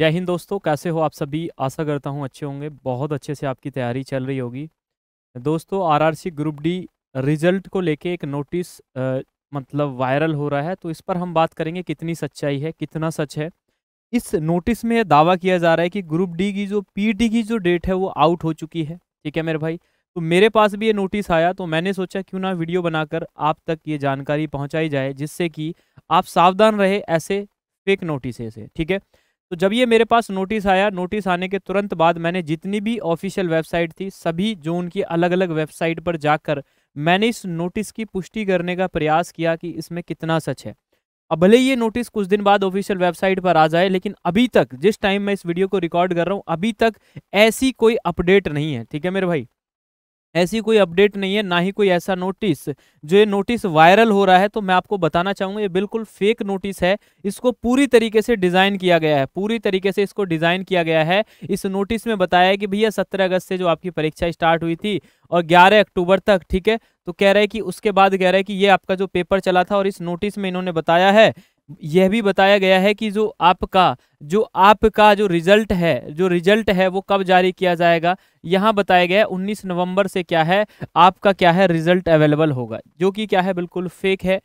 जय हिंद दोस्तों कैसे हो आप सभी आशा करता हूँ अच्छे होंगे बहुत अच्छे से आपकी तैयारी चल रही होगी दोस्तों आरआरसी ग्रुप डी रिजल्ट को लेके एक नोटिस आ, मतलब वायरल हो रहा है तो इस पर हम बात करेंगे कितनी सच्चाई है कितना सच है इस नोटिस में दावा किया जा रहा है कि ग्रुप डी की जो पी की जो डेट है वो आउट हो चुकी है ठीक है मेरे भाई तो मेरे पास भी ये नोटिस आया तो मैंने सोचा क्यों ना वीडियो बनाकर आप तक ये जानकारी पहुंचाई जाए जिससे कि आप सावधान रहे ऐसे फेक नोटिस ऐसे ठीक है तो जब ये मेरे पास नोटिस आया नोटिस आने के तुरंत बाद मैंने जितनी भी ऑफिशियल वेबसाइट थी सभी जोन की अलग अलग वेबसाइट पर जाकर मैंने इस नोटिस की पुष्टि करने का प्रयास किया कि इसमें कितना सच है अब भले ये नोटिस कुछ दिन बाद ऑफिशियल वेबसाइट पर आ जाए लेकिन अभी तक जिस टाइम मैं इस वीडियो को रिकॉर्ड कर रहा हूँ अभी तक ऐसी कोई अपडेट नहीं है ठीक है मेरे भाई ऐसी कोई अपडेट नहीं है ना ही कोई ऐसा नोटिस जो ये नोटिस वायरल हो रहा है तो मैं आपको बताना चाहूँगा ये बिल्कुल फेक नोटिस है इसको पूरी तरीके से डिज़ाइन किया गया है पूरी तरीके से इसको डिज़ाइन किया गया है इस नोटिस में बताया है कि भैया सत्रह अगस्त से जो आपकी परीक्षा स्टार्ट हुई थी और ग्यारह अक्टूबर तक ठीक है तो कह रहे हैं कि उसके बाद कह रहे हैं कि ये आपका जो पेपर चला था और इस नोटिस में इन्होंने बताया है यह भी बताया गया है कि जो आपका जो आपका जो रिजल्ट है जो रिजल्ट है वो कब जारी किया जाएगा यहाँ बताया गया है 19 नवंबर से क्या है आपका क्या है रिजल्ट अवेलेबल होगा जो कि क्या है बिल्कुल फेक है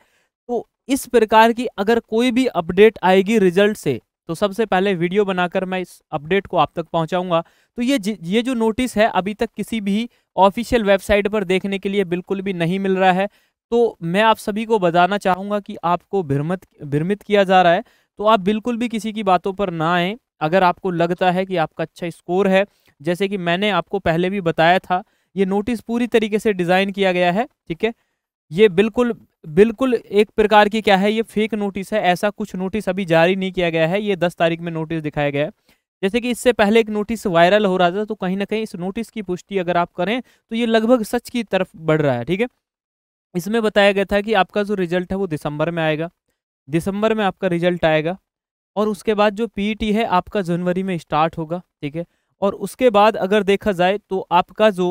तो इस प्रकार की अगर कोई भी अपडेट आएगी रिजल्ट से तो सबसे पहले वीडियो बनाकर मैं इस अपडेट को आप तक पहुंचाऊंगा तो ये ये जो नोटिस है अभी तक किसी भी ऑफिशियल वेबसाइट पर देखने के लिए बिल्कुल भी नहीं मिल रहा है तो मैं आप सभी को बताना चाहूँगा कि आपको भ्रमित भ्रमित किया जा रहा है तो आप बिल्कुल भी किसी की बातों पर ना आएँ अगर आपको लगता है कि आपका अच्छा स्कोर है जैसे कि मैंने आपको पहले भी बताया था ये नोटिस पूरी तरीके से डिज़ाइन किया गया है ठीक है ये बिल्कुल बिल्कुल एक प्रकार की क्या है ये फेक नोटिस है ऐसा कुछ नोटिस अभी जारी नहीं किया गया है ये दस तारीख में नोटिस दिखाया गया है जैसे कि इससे पहले एक नोटिस वायरल हो रहा था तो कहीं ना कहीं इस नोटिस की पुष्टि अगर आप करें तो ये लगभग सच की तरफ बढ़ रहा है ठीक है इसमें बताया गया था कि आपका जो रिजल्ट है वो दिसंबर में आएगा दिसंबर में आपका रिजल्ट आएगा और उसके बाद जो पी है आपका जनवरी में स्टार्ट होगा ठीक है और उसके बाद अगर देखा जाए तो आपका जो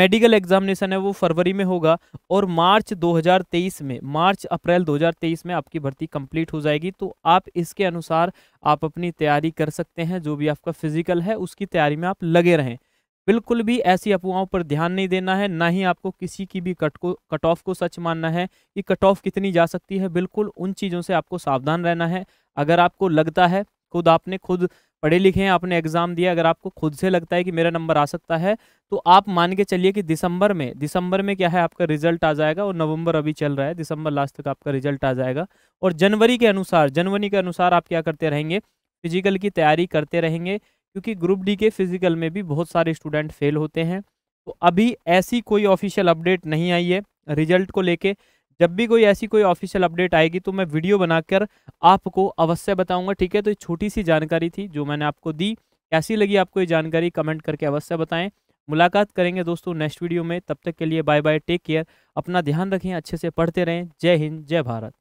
मेडिकल एग्जामिनेशन है वो फरवरी में होगा और मार्च 2023 में मार्च अप्रैल 2023 में आपकी भर्ती कंप्लीट हो जाएगी तो आप इसके अनुसार आप अपनी तैयारी कर सकते हैं जो भी आपका फिजिकल है उसकी तैयारी में आप लगे रहें बिल्कुल भी ऐसी अफवाहों पर ध्यान नहीं देना है ना ही आपको किसी की भी कट को कट ऑफ को सच मानना है कि कट ऑफ कितनी जा सकती है बिल्कुल उन चीज़ों से आपको सावधान रहना है अगर आपको लगता है खुद आपने खुद पढ़े लिखे हैं आपने एग्ज़ाम दिया अगर आपको खुद से लगता है कि मेरा नंबर आ सकता है तो आप मान के चलिए कि दिसंबर में दिसंबर में क्या है आपका रिजल्ट आ जाएगा और नवंबर अभी चल रहा है दिसंबर लास्ट तक आपका रिजल्ट आ जाएगा और जनवरी के अनुसार जनवरी के अनुसार आप क्या करते रहेंगे फिजिकल की तैयारी करते रहेंगे क्योंकि ग्रुप डी के फिजिकल में भी बहुत सारे स्टूडेंट फेल होते हैं तो अभी ऐसी कोई ऑफिशियल अपडेट नहीं आई है रिजल्ट को लेके जब भी कोई ऐसी कोई ऑफिशियल अपडेट आएगी तो मैं वीडियो बनाकर आपको अवश्य बताऊंगा ठीक है तो छोटी सी जानकारी थी जो मैंने आपको दी कैसी लगी आपको ये जानकारी कमेंट करके अवश्य बताएं मुलाकात करेंगे दोस्तों नेक्स्ट वीडियो में तब तक के लिए बाय बाय टेक केयर अपना ध्यान रखें अच्छे से पढ़ते रहें जय हिंद जय भारत